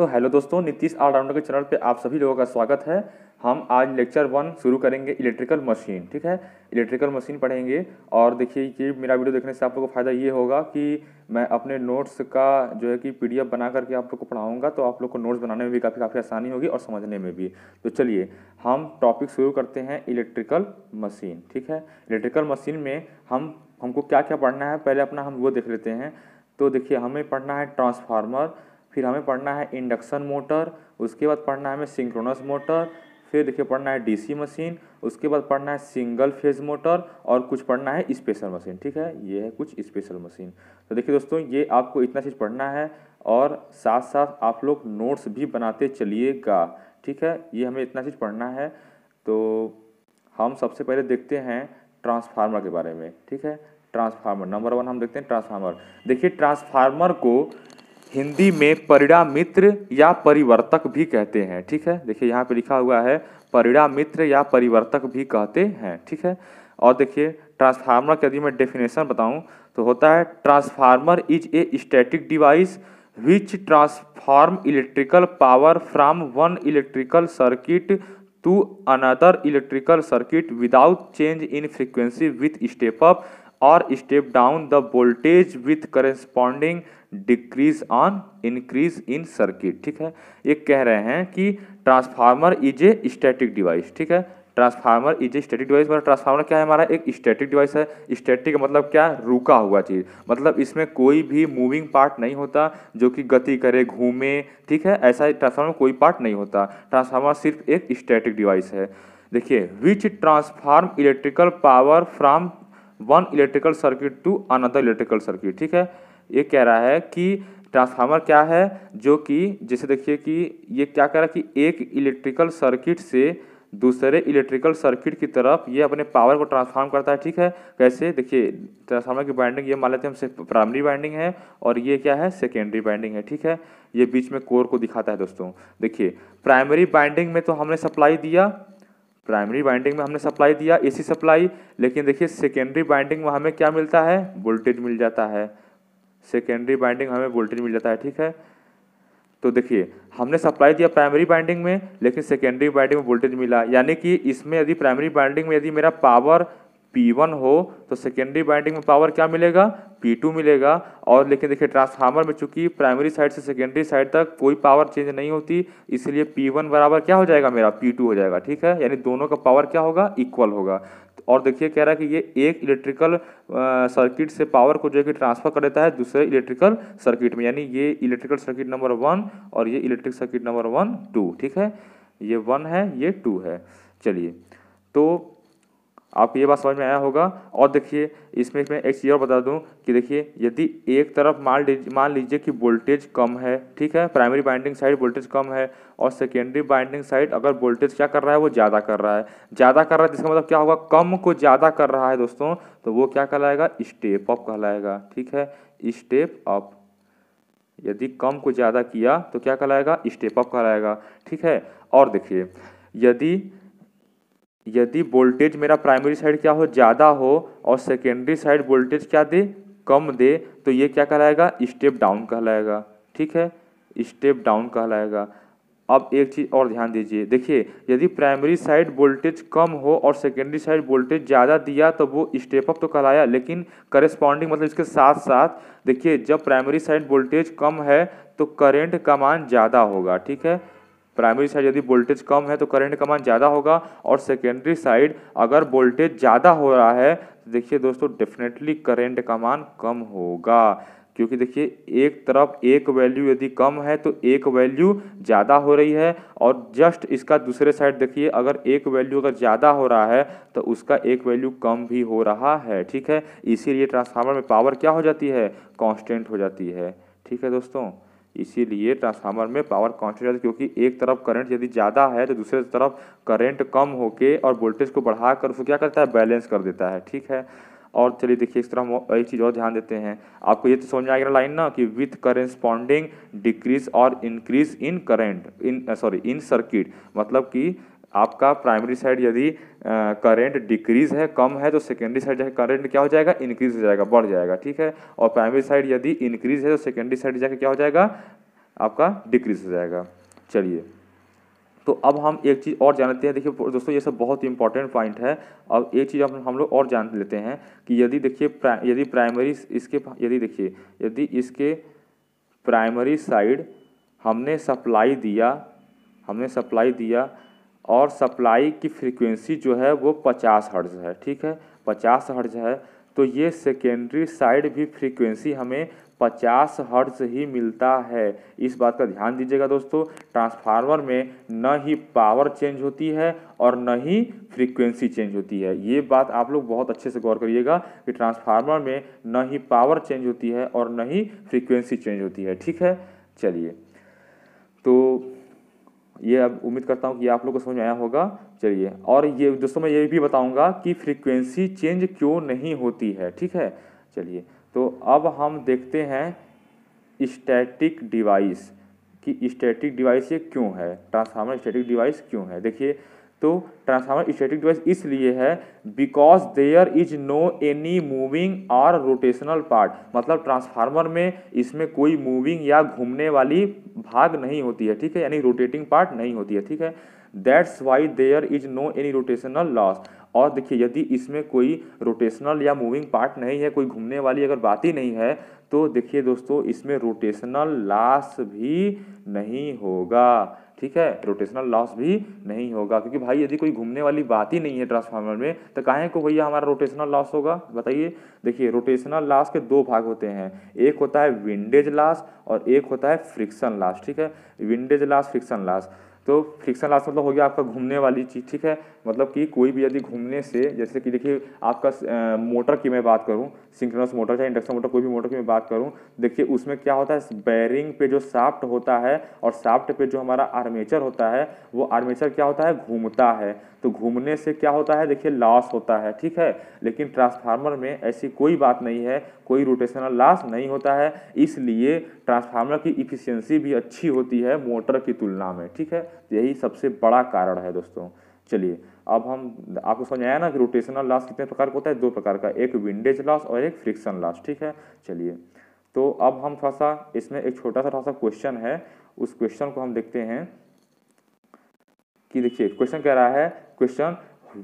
तो हेलो दोस्तों नीतीश ऑलराउंडर के चैनल पे आप सभी लोगों का स्वागत है हम आज लेक्चर वन शुरू करेंगे इलेक्ट्रिकल मशीन ठीक है इलेक्ट्रिकल मशीन पढ़ेंगे और देखिए ये मेरा वीडियो देखने से आप लोगों को फ़ायदा ये होगा कि मैं अपने नोट्स का जो है कि पीडीएफ बना करके आप लोग को पढ़ाऊँगा तो आप लोग को नोट्स बनाने में भी काफ़ी काफ़ी आसानी होगी और समझने में भी तो चलिए हम टॉपिक शुरू करते हैं इलेक्ट्रिकल मशीन ठीक है इलेक्ट्रिकल मशीन में हम हमको क्या क्या पढ़ना है पहले अपना हम वो देख लेते हैं तो देखिए हमें पढ़ना है ट्रांसफार्मर फिर हमें पढ़ना है इंडक्शन मोटर उसके बाद पढ़ना है हमें सिंक्रोनस मोटर फिर देखिए पढ़ना है डीसी मशीन उसके बाद पढ़ना है सिंगल फेज मोटर और कुछ पढ़ना है स्पेशल मशीन ठीक है ये है कुछ स्पेशल मशीन तो देखिए दोस्तों ये आपको इतना चीज़ पढ़ना है और साथ साथ आप लोग नोट्स भी बनाते चलिएगा ठीक है ये हमें इतना चीज़ पढ़ना है तो हम सबसे पहले देखते हैं ट्रांसफार्मर के बारे में ठीक है ट्रांसफार्मर नंबर वन हम देखते हैं ट्रांसफार्मर देखिए ट्रांसफार्मर को हिंदी में परिणाम मित्र या परिवर्तक भी कहते हैं ठीक है देखिए यहाँ पे लिखा हुआ है परिणाम मित्र या परिवर्तक भी कहते हैं ठीक है और देखिए ट्रांसफार्मर के यदि मैं डेफिनेशन बताऊँ तो होता है transformer is a static device which transform electrical power from one electrical circuit to another electrical circuit without change in frequency with step up और step down the voltage with corresponding decrease on increase in circuit ठीक है ये कह रहे हैं कि transformer is a static device ठीक है transformer is a static device मतलब ट्रांसफार्मर क्या है हमारा एक स्टैटिक डिवाइस है स्टैटिक मतलब क्या रुका हुआ चीज़ मतलब इसमें कोई भी मूविंग पार्ट नहीं होता जो कि गति करे घूमे ठीक है ऐसा ट्रांसफार्मर कोई पार्ट नहीं होता ट्रांसफार्मर सिर्फ एक स्टैटिक डिवाइस है देखिए which transform electrical power from one electrical circuit to another electrical circuit ठीक है ये कह रहा है कि ट्रांसफार्मर क्या है जो कि जैसे देखिए कि ये क्या कह रहा है कि एक इलेक्ट्रिकल सर्किट से दूसरे इलेक्ट्रिकल सर्किट की तरफ ये अपने पावर को ट्रांसफार्म करता है ठीक है कैसे देखिए ट्रांसफार्मर की बाइंडिंग ये मान लेते हैं हमसे प्राइमरी बाइंडिंग है और ये क्या है सेकेंडरी बाइंडिंग है ठीक है ये बीच में कोर को दिखाता है दोस्तों देखिए प्राइमरी बाइंडिंग में तो हमने सप्लाई दिया प्राइमरी बाइंडिंग में हमने सप्लाई दिया एसी सप्लाई लेकिन देखिए सेकेंडरी बाइंडिंग में हमें क्या मिलता है वोल्टेज मिल जाता है सेकेंडरी बाइंडिंग हमें वोल्टेज मिल जाता है ठीक है तो देखिए हमने सप्लाई दिया प्राइमरी बाइंडिंग में लेकिन सेकेंडरी बाइंडिंग में वोल्टेज मिला यानी कि इसमें यदि प्राइमरी बाइंडिंग में यदि मेरा पावर P1 हो तो सेकेंडरी बाइंडिंग में पावर क्या मिलेगा P2 मिलेगा और लेकिन देखिए ट्रांसफार्मर में चूंकि प्राइमरी साइड से सेकेंडरी साइड तक कोई पावर चेंज नहीं होती इसलिए P1 बराबर क्या हो जाएगा मेरा P2 हो जाएगा ठीक है यानी दोनों का पावर क्या होगा इक्वल होगा और देखिए कह रहा है कि ये एक इलेक्ट्रिकल सर्किट से पावर को जो है कि ट्रांसफर कर देता है दूसरे इलेक्ट्रिकल सर्किट में यानी ये इलेक्ट्रिकल सर्किट नंबर वन और ये electric circuit number one two ठीक है ये वन है ये टू है चलिए तो आप ये बात समझ में आया होगा और देखिए इसमें मैं एक चीज़ और बता दूं कि देखिए यदि एक तरफ मान लीजिए मान लीजिए कि वोल्टेज कम है ठीक है प्राइमरी बाइंडिंग साइड वोल्टेज कम है और सेकेंडरी बाइंडिंग साइड अगर वोल्टेज क्या कर रहा है वो ज़्यादा कर रहा है ज़्यादा कर रहा है जिसका मतलब क्या होगा कम को ज़्यादा कर रहा है दोस्तों तो वो क्या कहलाएगा स्टेप अप कहलाएगा ठीक है स्टेप अप यदि कम को ज़्यादा किया तो क्या कहलाएगा स्टेप अप कहलाएगा ठीक है और देखिए यदि यदि वोल्टेज मेरा प्राइमरी साइड क्या हो ज़्यादा हो और सेकेंडरी साइड वोल्टेज क्या दे कम दे तो ये क्या कहलाएगा स्टेप डाउन कहलाएगा ठीक है स्टेप डाउन कहलाएगा अब एक चीज़ और ध्यान दीजिए देखिए यदि प्राइमरी साइड वोल्टेज कम हो और सेकेंडरी साइड वोल्टेज ज़्यादा दिया तो वो स्टेप अप तो कहलाया लेकिन करेस्पॉन्डिंग मतलब इसके साथ साथ देखिए जब प्राइमरी साइड वोल्टेज कम है तो करेंट का मान ज़्यादा होगा ठीक है प्राइमरी साइड यदि वोल्टेज कम है तो करंट का मान ज़्यादा होगा और सेकेंडरी साइड अगर वोल्टेज ज़्यादा हो रहा है तो देखिए दोस्तों डेफिनेटली करंट का मान कम होगा क्योंकि देखिए एक तरफ एक वैल्यू यदि कम है तो एक वैल्यू ज़्यादा हो रही है और जस्ट इसका दूसरे साइड देखिए अगर एक वैल्यू अगर ज़्यादा हो रहा है तो उसका एक वैल्यू कम भी हो रहा है ठीक है इसीलिए ट्रांसफार्मर में पावर क्या हो जाती है कॉन्स्टेंट हो जाती है ठीक है दोस्तों इसीलिए ट्रांसफार्मर में पावर कौन रहता क्योंकि एक तरफ करंट यदि ज़्यादा है तो दूसरे तरफ करंट कम होके और वोल्टेज को बढ़ाकर उसको क्या करता है बैलेंस कर देता है ठीक है और चलिए देखिए इस तरह हम एक चीज़ और ध्यान देते हैं आपको ये तो समझ में आएगा लाइन ना कि विथ करेस्पॉन्डिंग डिक्रीज और increase in current in sorry in circuit मतलब कि आपका प्राइमरी साइड यदि करंट डिक्रीज है कम है तो सेकेंडरी साइड जाकर करंट क्या हो जाएगा इंक्रीज हो जाएगा बढ़ जाएगा ठीक है और प्राइमरी साइड यदि इंक्रीज है तो सेकेंडरी साइड जाकर क्या हो जाएगा आपका डिक्रीज हो जाएगा चलिए तो अब हम एक चीज़ और जानते हैं देखिए दोस्तों ये सब बहुत इंपॉर्टेंट पॉइंट है अब एक चीज़ हम हम लोग और जान लेते हैं कि यदि देखिए यदि प्राइमरी इसके यदि देखिए यदि इसके प्राइमरी साइड हमने सप्लाई दिया हमने सप्लाई दिया और सप्लाई की फ्रीक्वेंसी जो है वो पचास हर्ज है ठीक है पचास हर्ज है तो ये सेकेंडरी साइड भी फ्रीक्वेंसी हमें पचास हर्ज ही मिलता है इस बात का ध्यान दीजिएगा दोस्तों ट्रांसफार्मर में न ही पावर चेंज होती है और न ही फ्रीक्वेंसी चेंज होती है ये बात आप लोग बहुत अच्छे से गौर करिएगा कि ट्रांसफार्मर में न ही पावर चेंज होती है और न ही फ्रीक्वेंसी चेंज होती है ठीक है चलिए तो ये अब उम्मीद करता हूँ कि आप लोग को समझ आया होगा चलिए और ये दोस्तों मैं ये भी बताऊँगा कि फ्रीक्वेंसी चेंज क्यों नहीं होती है ठीक है चलिए तो अब हम देखते हैं स्टैटिक डिवाइस कि स्टैटिक डिवाइस ये क्यों है ट्रांसफार्मर स्टैटिक डिवाइस क्यों है देखिए तो ट्रांसफार्मर स्टेटिक डिवाइस इसलिए है because there is no any moving और रोटेशनल पार्ट मतलब ट्रांसफार्मर में इसमें कोई मूविंग या घूमने वाली भाग नहीं होती है ठीक है यानी रोटेटिंग पार्ट नहीं होती है ठीक है that's why there is no any rotational loss और देखिए यदि इसमें कोई रोटेशनल या मूविंग पार्ट नहीं है कोई घूमने वाली अगर बात ही नहीं है तो देखिए दोस्तों इसमें रोटेशनल लॉस भी नहीं होगा ठीक है रोटेशनल लॉस भी नहीं होगा क्योंकि भाई यदि कोई घूमने वाली बात ही नहीं है ट्रांसफार्मर में तो कहें को भैया हमारा रोटेशनल लॉस होगा बताइए देखिए रोटेशनल लॉस के दो भाग होते हैं एक होता है विंडेज लॉस और एक होता है फ्रिक्शन लॉस ठीक है विंडेज लॉस फ्रिक्शन लॉस तो फ्रिक्शन लॉस मतलब हो गया आपका घूमने वाली चीज़ ठीक है मतलब कि कोई भी यदि घूमने से जैसे कि देखिए आपका मोटर की मैं बात करूँ सिंक्रोनस मोटर चाहे इंडक्शन मोटर कोई भी मोटर की मैं बात करूँ देखिए उसमें क्या होता है बैरिंग पे जो साफ्ट होता है और साफ्ट पे जो हमारा आर्मेचर होता है वो आर्मेचर क्या होता है घूमता है तो घूमने से क्या होता है देखिए लॉस होता है ठीक है लेकिन ट्रांसफार्मर में ऐसी कोई बात नहीं है कोई रोटेशनल लॉस नहीं होता है इसलिए ट्रांसफार्मर की इफिशियंसी भी अच्छी होती है मोटर की तुलना में ठीक है तो यही सबसे बड़ा कारण है दोस्तों चलिए अब हम आपको समझ आया ना कि रोटेशनल लॉस कितने प्रकार का होता है दो प्रकार का एक विंडेज लॉस और एक फ्रिक्शन लॉस ठीक है चलिए तो अब हम थोड़ा सा इसमें एक छोटा सा थोड़ा सा क्वेश्चन है उस क्वेश्चन को हम देखते हैं कि देखिए क्वेश्चन कह रहा है question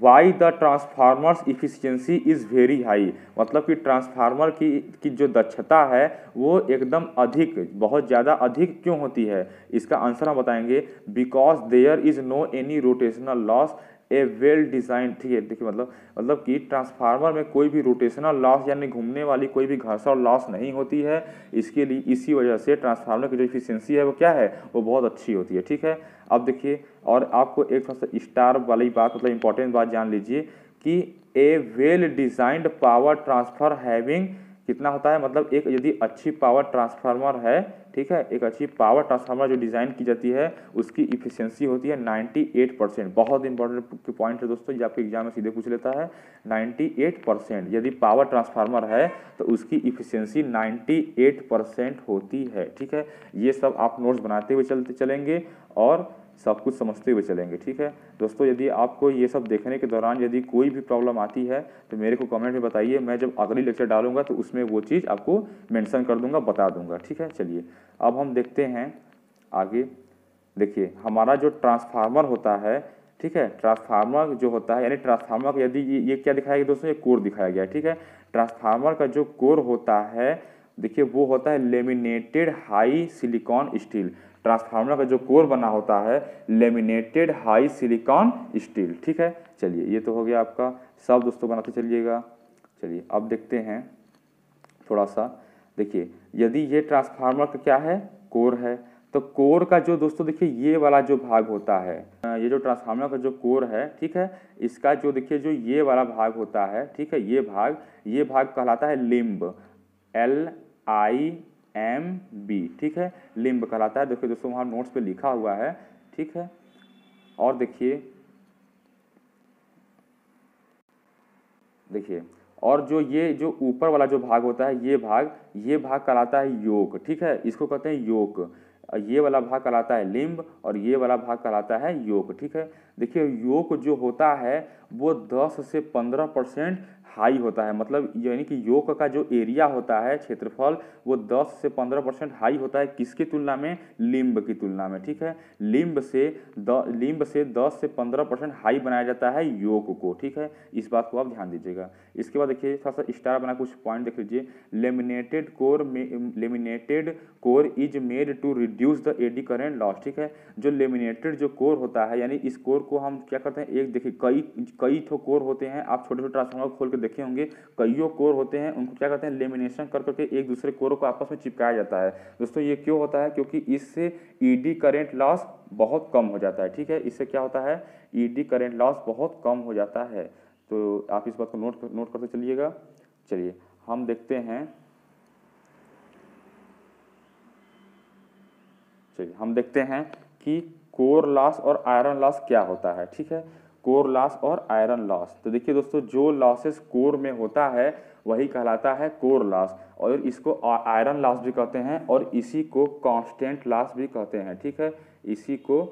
why the transformer's efficiency is very high मतलब कि ट्रांसफार्मर की की जो दक्षता है वो एकदम अधिक बहुत ज़्यादा अधिक क्यों होती है इसका आंसर हम बताएंगे because there is no any rotational loss a well design ठीक है देखिए मतलब मतलब कि ट्रांसफार्मर में कोई भी रोटेशनल लॉस यानी घूमने वाली कोई भी घर्षण लॉस नहीं होती है इसके लिए इसी वजह से ट्रांसफार्मर की जो इफिशियंसी है वो क्या है वो बहुत अच्छी होती है ठीक है अब देखिए और आपको एक थोड़ा सा स्टार वाली बात मतलब इंपॉर्टेंट बात जान लीजिए कि a well designed power transfer having कितना होता है मतलब एक यदि अच्छी पावर ट्रांसफार्मर है ठीक है एक अच्छी पावर ट्रांसफार्मर जो डिज़ाइन की जाती है उसकी इफिशियंसी होती है 98 परसेंट बहुत इंपॉर्टेंट पॉइंट है दोस्तों ये आपके एग्जाम में सीधे पूछ लेता है 98 परसेंट यदि पावर ट्रांसफार्मर है तो उसकी इफिशियंसी 98 परसेंट होती है ठीक है ये सब आप नोट्स बनाते हुए चलते चलेंगे और सब कुछ समझते हुए चलेंगे ठीक है दोस्तों यदि आपको ये सब देखने के दौरान यदि कोई भी प्रॉब्लम आती है तो मेरे को कमेंट में बताइए मैं जब अगली लेक्चर डालूंगा तो उसमें वो चीज़ आपको मेंशन कर दूंगा बता दूंगा ठीक है चलिए अब हम देखते हैं आगे देखिए हमारा जो ट्रांसफार्मर होता है ठीक है ट्रांसफार्मर जो होता है यानी ट्रांसफार्मर का यदि ये, ये क्या दिखाया गया दोस्तों ये कोर दिखाया गया ठीक है ट्रांसफार्मर का जो कोर होता है देखिए वो होता है laminated high silicon steel transformer का जो कोर बना होता है लेमिनेटेड हाई सिलिकॉन स्टील ठीक है चलिए ये तो हो गया आपका सब दोस्तों बनाते चलिएगा चलिए अब देखते हैं थोड़ा सा देखिए यदि ये ट्रांसफार्मर का क्या है कोर है तो कोर का जो दोस्तों देखिए ये वाला जो भाग होता है ये जो ट्रांसफार्मर का जो कोर है ठीक है इसका जो देखिए जो ये वाला भाग होता है ठीक है ये भाग ये भाग कहलाता है limb L I M B ठीक है लिम्ब कहलाता है देखिए दोस्तों वहाँ नोट्स पे लिखा हुआ है ठीक है और देखिए देखिए और जो ये जो ऊपर वाला जो भाग होता है ये भाग ये भाग कहलाता है योग ठीक है इसको कहते हैं योग ये वाला भाग कहलाता है लिम्ब और ये वाला भाग कहलाता है योग ठीक है देखिए योग जो होता है वो 10 से 15 परसेंट हाई होता है मतलब यानी कि योग का जो एरिया होता है क्षेत्रफल वो 10 से 15 परसेंट हाई होता है किसकी तुलना में लिम्ब की तुलना में ठीक है लिम्ब से द लिम्ब से 10 से 15 परसेंट हाई बनाया जाता है योग को ठीक है इस बात को आप ध्यान दीजिएगा इसके बाद देखिए थोड़ा सा स्टार बना कुछ पॉइंट देख लीजिए लेमिनेटेड कोर में laminated core is made to reduce the eddy current loss ठीक है जो लेमिनेटेड जो कोर होता है यानी इस कोर को हम क्या करते हैं एक देखिए कई कई ठो कोर होते हैं आप छोटे छोटे ट्रांसफॉर्मर खोल के देखे होंगे कईयों कोर होते हैं उनको क्या कहते हैं लेमिनेशन कर करके एक दूसरे कोर को आपस में चिपकाया जाता है दोस्तों ये क्यों होता है क्योंकि इससे ईडी करेंट लॉस बहुत कम हो जाता है ठीक है इससे क्या होता है ईडी करंट लॉस बहुत कम हो जाता है तो आप इस बात को नोट नोट करते चलिएगा चलिए हम देखते हैं चलिए हम देखते हैं कि कोर लॉस और आयरन लॉस क्या होता है ठीक है कोर लॉस और आयरन लॉस तो देखिए दोस्तों जो लॉसेस कोर में होता है वही कहलाता है कोर लॉस और इसको आयरन लॉस भी कहते हैं और इसी को कांस्टेंट लॉस भी कहते हैं ठीक है इसी को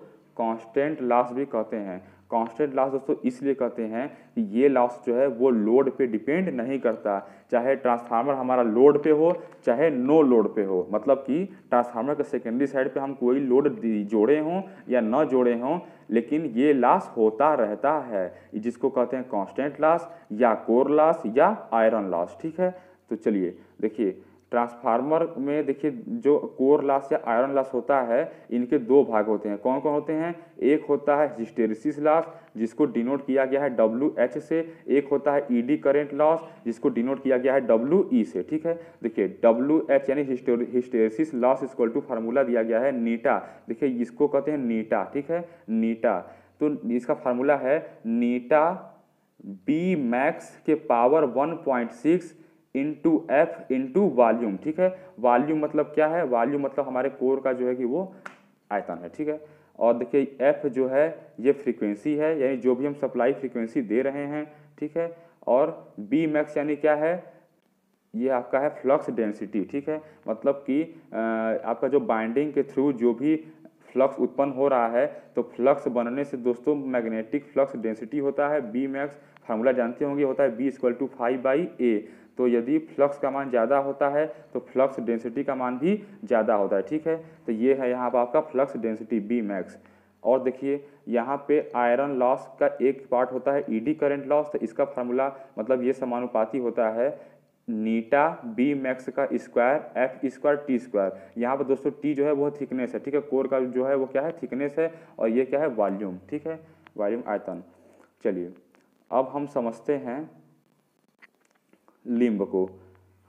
कांस्टेंट लॉस भी कहते हैं कांस्टेंट लॉस दोस्तों इसलिए कहते हैं कि ये लॉस जो है वो लोड पे डिपेंड नहीं करता चाहे ट्रांसफार्मर हमारा लोड पे हो चाहे नो लोड पे हो मतलब कि ट्रांसफार्मर के सेकेंडरी साइड पे हम कोई लोड जोड़े हों या न जोड़े हों लेकिन ये लॉस होता रहता है जिसको कहते हैं कॉन्स्टेंट लॉस या कोर लॉस या आयरन लॉस ठीक है तो चलिए देखिए ट्रांसफार्मर में देखिए जो कोर लॉस या आयरन लॉस होता है इनके दो भाग होते हैं कौन कौन होते हैं एक होता है हिस्टेरिस लॉस जिसको डिनोट किया गया है डब्ल्यू एच से एक होता है ईडी e करेंट लॉस जिसको डिनोट किया गया है डब्ल्यू ई e से ठीक है देखिए डब्ल्यू एच यानी hysteresis loss equal to formula दिया गया है नीटा देखिए इसको कहते हैं नीटा ठीक है नीटा तो इसका फार्मूला है नीटा बी मैक्स के power one point six into F into volume ठीक है वॉल्यूम मतलब क्या है वॉल्यूम मतलब हमारे कोर का जो है कि वो आयतन है ठीक है और देखिए एफ जो है ये फ्रीक्वेंसी है यानी जो भी हम सप्लाई फ्रीक्वेंसी दे रहे हैं ठीक है और बी मैक्स यानी क्या है ये आपका है फ्लक्स डेंसिटी ठीक है मतलब कि आपका जो बाइंडिंग के थ्रू जो भी फ्लक्स उत्पन्न हो रहा है तो फ्लक्स बनने से दोस्तों मैग्नेटिक फ्लक्स डेंसिटी होता है बी मैक्स फार्मूला जानते होंगे होता है B equal to phi by A तो यदि फ्लक्स का मान ज़्यादा होता है तो फ्लक्स डेंसिटी का मान भी ज़्यादा होता है ठीक है तो ये है यहाँ पर आपका फ्लक्स डेंसिटी बी मैक्स और देखिए यहाँ पे आयरन लॉस का एक पार्ट होता है ईडी करंट लॉस तो इसका फार्मूला मतलब ये समानुपाती होता है नीटा बी मैक्स का square F square T square यहाँ पर दोस्तों टी जो है वो थिकनेस है ठीक है कोर का जो है वो क्या है थिकनेस है और ये क्या है वॉल्यूम ठीक है वॉल्यूम आयतन चलिए अब हम समझते हैं लिम्ब को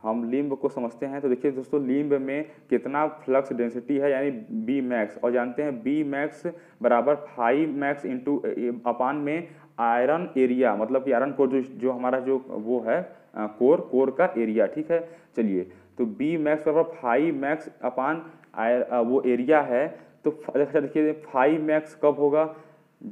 हम लिम्ब को समझते हैं तो देखिए दोस्तों लिम्ब में कितना फ्लक्स डेंसिटी है यानी बी मैक्स और जानते हैं बी मैक्स बराबर फाइव मैक्स इंटू अपान में आयरन एरिया मतलब कि आयरन कोर जो जो हमारा जो वो है कोर कोर का एरिया ठीक है चलिए तो बी मैक्स बराबर फाइव मैक्स अपान आयर वो एरिया है तो अच्छा देखिए फाइव मैक्स कब होगा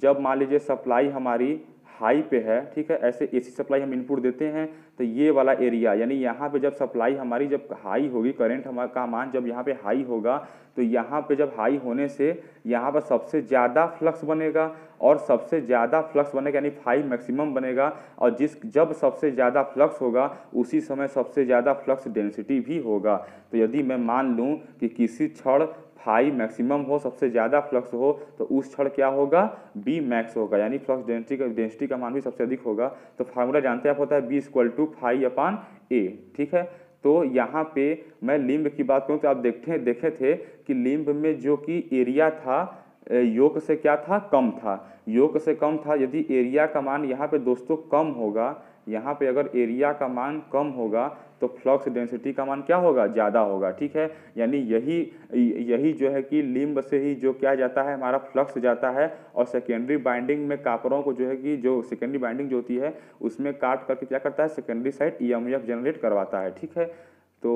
जब मान लीजिए सप्लाई हमारी हाई पे है ठीक है ऐसे एसी सप्लाई हम इनपुट देते हैं तो ये वाला एरिया यानी यहाँ पे जब सप्लाई हमारी जब हाई होगी करंट हमारा का मान जब यहाँ पे हाई होगा तो यहाँ पे जब हाई होने से यहाँ पर सबसे ज़्यादा फ्लक्स बनेगा और सबसे ज़्यादा फ्लक्स बनेगा यानी फाइव मैक्सिमम बनेगा और जिस जब सबसे ज़्यादा फ्लक्स होगा उसी समय सबसे ज़्यादा फ्लक्स डेंसिटी भी होगा तो यदि मैं मान लूँ कि किसी क्षण फाई मैक्सिमम हो सबसे ज़्यादा फ्लक्स हो तो उस क्षण क्या होगा बी मैक्स होगा यानी फ्लक्स डेंसिटी का डेंसिटी का मान भी सबसे अधिक होगा तो फार्मूला जानते आप होता है B equal to phi upon A ठीक है तो यहाँ पे मैं लिम्ब की बात करूँ तो आप देखते देखे थे कि लिम्ब में जो कि एरिया था योग से क्या था कम था योग से कम था यदि एरिया का मान यहाँ पे दोस्तों कम होगा यहाँ पे अगर एरिया का मान कम होगा तो फ्लक्स डेंसिटी का मान क्या होगा ज़्यादा होगा ठीक है यानी यही यही जो है कि लिम्ब से ही जो क्या जाता है हमारा फ्लक्स जाता है और सेकेंडरी बाइंडिंग में कापरों को जो है कि जो सेकेंडरी बाइंडिंग जो होती है उसमें काट करके क्या करता है secondary side E M generate करवाता है ठीक है तो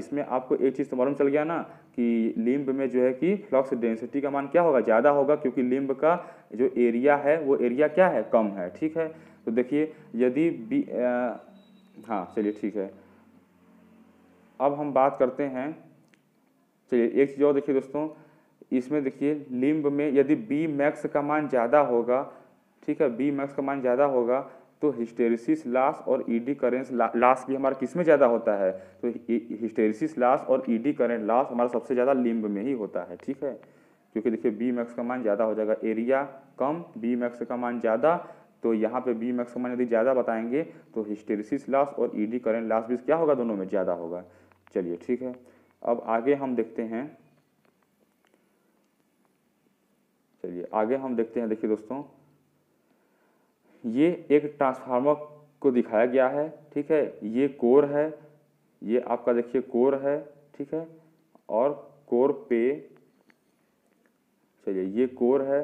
इसमें आपको एक चीज़ तो मालूम चल गया ना कि लिम्ब में जो है कि फ्लक्स डेंसिटी का मान क्या होगा ज़्यादा होगा क्योंकि लिम्ब का जो एरिया है वो एरिया क्या है कम है ठीक है तो देखिए यदि बी हाँ चलिए ठीक है अब हम बात करते हैं चलिए एक चीज़ और देखिए दोस्तों इसमें देखिए लिम्ब में यदि बी मैक्स का मान ज़्यादा होगा ठीक है बी मैक्स का मान ज़्यादा होगा तो हिस्टेरिसिस लास और ईडी करेंस लाश लास भी हमारा किस में ज़्यादा होता है तो हिस्टेरिसिस लास और ईडी करेंट लास हमारा सबसे ज़्यादा लिम्ब में ही होता है ठीक है क्योंकि देखिए बी मैक्स का मान ज़्यादा हो जाएगा एरिया कम बी मैक्स का मान ज़्यादा तो यहाँ पे बी मैक्स मैक्सिमम यदि ज़्यादा बताएंगे तो हिस्टेरिस लॉस और ईडी करेंट लॉस भी क्या होगा दोनों में ज़्यादा होगा चलिए ठीक है अब आगे हम देखते हैं चलिए आगे हम देखते हैं देखिए दोस्तों ये एक ट्रांसफार्मर को दिखाया गया है ठीक है ये कोर है ये आपका देखिए कोर है ठीक है और कोर पे चलिए ये कोर है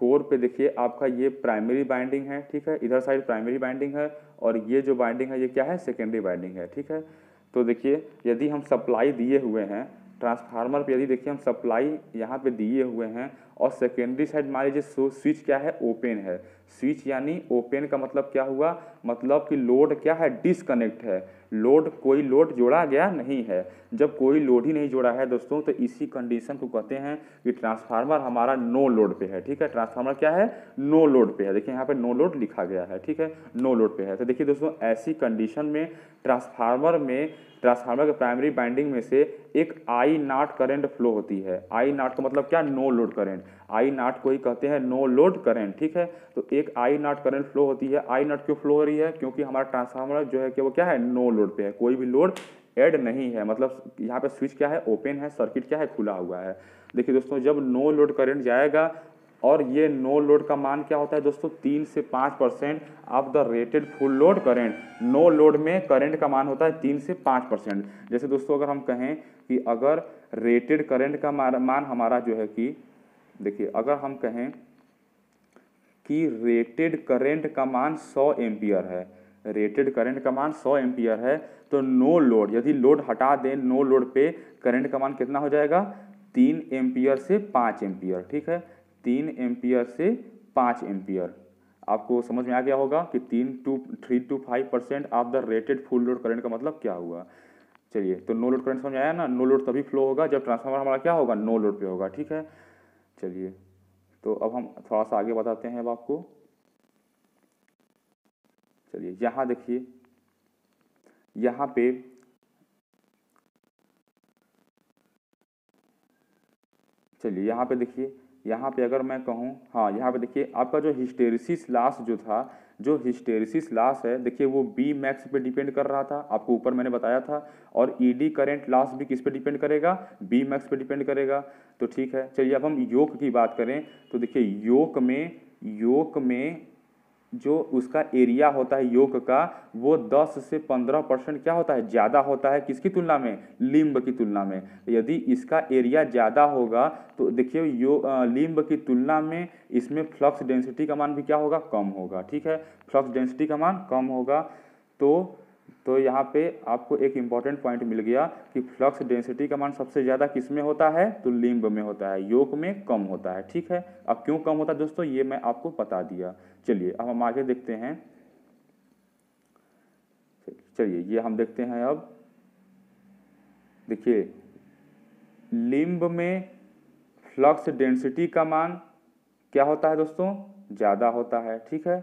कोर पे देखिए आपका ये प्राइमरी बाइंडिंग है ठीक है इधर साइड प्राइमरी बाइंडिंग है और ये जो बाइंडिंग है ये क्या है सेकेंडरी बाइंडिंग है ठीक है तो देखिए यदि हम सप्लाई दिए हुए हैं ट्रांसफार्मर पे यदि देखिए हम सप्लाई यहाँ पे दिए हुए हैं और सेकेंडरी साइड मान लीजिए स्विच क्या है ओपन है स्विच यानी ओपन का मतलब क्या हुआ मतलब कि लोड क्या है डिसकनेक्ट है लोड कोई लोड जोड़ा गया नहीं है जब कोई लोड ही नहीं जोड़ा है दोस्तों तो इसी कंडीशन को कहते हैं कि ट्रांसफार्मर हमारा नो लोड पे है ठीक है ट्रांसफार्मर क्या है नो लोड पे है देखिए यहाँ पे नो लोड लिखा गया है ठीक है नो लोड पे है तो देखिए दोस्तों ऐसी कंडीशन में ट्रांसफार्मर में ट्रांसफार्मर के प्राइमरी बाइंडिंग में से एक आई नॉट करेंट फ्लो होती है आई नॉट का मतलब क्या no load current I naught को ही कहते हैं नो लोड करंट ठीक है तो एक आई नॉट करंट फ्लो होती है आई नॉट क्यों फ्लो हो रही है क्योंकि हमारा ट्रांसफार्मर जो है कि वो क्या है नो लोड पे है कोई भी लोड एड नहीं है मतलब यहाँ पे स्विच क्या है ओपन है सर्किट क्या है खुला हुआ है देखिए दोस्तों जब नो लोड करंट जाएगा और ये नो लोड का मान क्या होता है दोस्तों तीन से पाँच percent of the rated full load current no load में करंट का मान होता है तीन से पाँच परसेंट जैसे दोस्तों अगर हम कहें कि अगर रेटेड करंट का मान हमारा जो है कि देखिए अगर हम कहें कि रेटेड करंट का मान 100 एम्पियर है रेटेड करंट का मान 100 एम्पियर है तो नो लोड यदि लोड हटा दें नो लोड पे करंट का मान कितना हो जाएगा तीन एम्पियर से पाँच एम्पियर ठीक है तीन एम्पियर से पाँच एम्पियर आपको समझ में आ गया होगा कि तीन to three to five percent of the rated full load current का मतलब क्या हुआ चलिए तो नो लोड करंट समझ आया ना नो लोड तभी फ्लो होगा जब ट्रांसफार्मर हमारा क्या होगा नो लोड पे होगा ठीक है चलिए तो अब हम थोड़ा सा आगे बताते हैं अब आपको चलिए यहाँ देखिए यहाँ पे चलिए यहाँ पे देखिए यहाँ पे अगर मैं कहूँ हाँ यहाँ पे देखिए आपका जो हिस्टेरिस लास्ट जो था जो हिस्टेरिसिस लॉस है देखिए वो बी मैक्स पे डिपेंड कर रहा था आपको ऊपर मैंने बताया था और ईडी करंट लॉस भी किस पे डिपेंड करेगा बी मैक्स पे डिपेंड करेगा तो ठीक है चलिए अब हम योग की बात करें तो देखिए योक में योक में जो उसका एरिया होता है योग का वो 10 से 15 परसेंट क्या होता है ज़्यादा होता है किसकी तुलना में लिम्ब की तुलना में यदि इसका एरिया ज़्यादा होगा तो देखिए यो लिम्ब की तुलना में इसमें फ्लक्स डेंसिटी का मान भी क्या होगा कम होगा ठीक है फ्लक्स डेंसिटी का मान कम होगा तो तो यहाँ पे आपको एक इम्पॉर्टेंट पॉइंट मिल गया कि फ्लक्स डेंसिटी का मान सबसे ज़्यादा किस में होता है तो लिम्ब में होता है योग में कम होता है ठीक है अब क्यों कम होता है दोस्तों ये मैं आपको बता दिया चलिए अब हम आगे देखते हैं चलिए ये हम देखते हैं अब देखिए लिम्ब में फ्लक्स डेंसिटी का मान क्या होता है दोस्तों ज़्यादा होता है ठीक है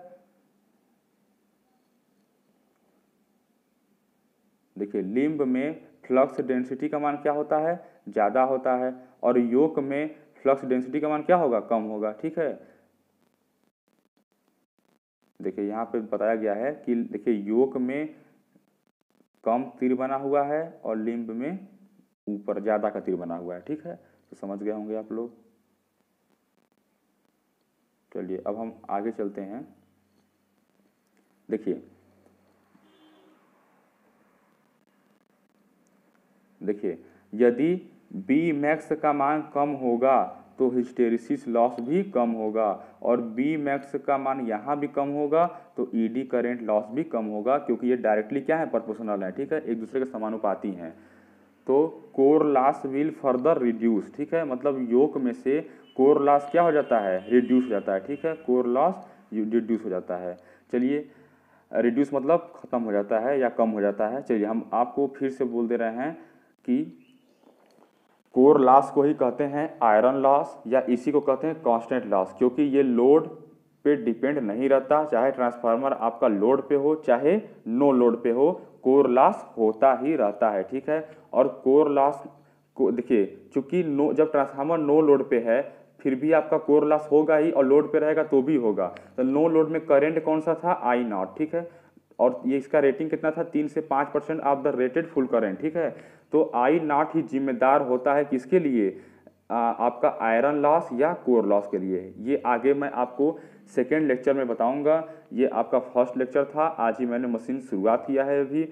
देखिए लिम्ब में फ्लक्स डेंसिटी का मान क्या होता है ज़्यादा होता है और योक में फ्लक्स डेंसिटी का मान क्या होगा कम होगा ठीक है देखिए यहाँ पे बताया गया है कि देखिए योक में कम तीर बना हुआ है और लिम्ब में ऊपर ज़्यादा का तीर बना हुआ है ठीक है तो समझ गए होंगे आप लोग चलिए अब हम आगे चलते हैं देखिए देखिए यदि बी मैक्स का मान कम होगा तो हिस्टेरिसिस लॉस भी कम होगा और बी मैक्स का मान यहाँ भी कम होगा तो ई डी करेंट लॉस भी कम होगा क्योंकि ये डायरेक्टली क्या है प्रपोर्शनल है ठीक है एक दूसरे के समानुपाती हैं तो core loss will further reduce ठीक है मतलब योग में से कोर लॉस क्या हो जाता है रिड्यूस हो जाता है ठीक है कोर लॉस रिड्यूस हो जाता है चलिए रिड्यूस मतलब ख़त्म हो जाता है या कम हो जाता है चलिए हम आपको फिर से बोल दे रहे हैं कि कोर लॉस को ही कहते हैं आयरन लॉस या इसी को कहते हैं कांस्टेंट लॉस क्योंकि ये लोड पे डिपेंड नहीं रहता चाहे ट्रांसफार्मर आपका लोड पे हो चाहे नो लोड पे हो कोर लॉस होता ही रहता है ठीक है और कोर लॉस को देखिए चूंकि नो जब ट्रांसफार्मर नो लोड पे है फिर भी आपका कोर लॉस होगा ही और लोड पे रहेगा तो भी होगा तो नो लोड में करेंट कौन सा था आई नॉट ठीक है और ये इसका रेटिंग कितना था तीन से पाँच percent of the rated full करें ठीक है तो आई नॉट ही जिम्मेदार होता है किसके लिए आ, आपका आयरन लॉस या कोर लॉस के लिए ये आगे मैं आपको सेकेंड लेक्चर में बताऊँगा ये आपका फर्स्ट लेक्चर था आज ही मैंने मशीन शुरुआत किया है अभी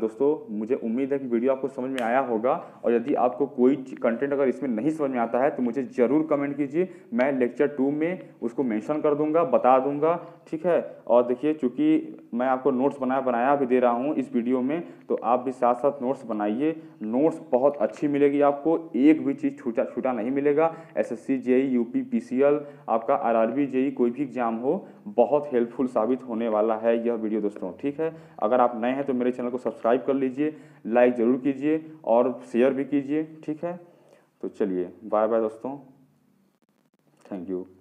दोस्तों मुझे उम्मीद है कि वीडियो आपको समझ में आया होगा और यदि आपको कोई कंटेंट अगर इसमें नहीं समझ में आता है तो मुझे ज़रूर कमेंट कीजिए मैं लेक्चर टू में उसको मेंशन कर दूंगा बता दूंगा ठीक है और देखिए चूंकि मैं आपको नोट्स बनाया बनाया भी दे रहा हूँ इस वीडियो में तो आप भी साथ साथ नोट्स बनाइए नोट्स बहुत अच्छी मिलेगी आपको एक भी चीज़ छूटा छूटा नहीं मिलेगा एस एस सी आपका आर आर e कोई भी एग्ज़ाम हो बहुत हेल्पफुल साबित होने वाला है यह वीडियो दोस्तों ठीक है अगर आप नए हैं तो मेरे चैनल को सब्सक्राइब कर लीजिए लाइक ज़रूर कीजिए और शेयर भी कीजिए ठीक है तो चलिए बाय बाय दोस्तों थैंक यू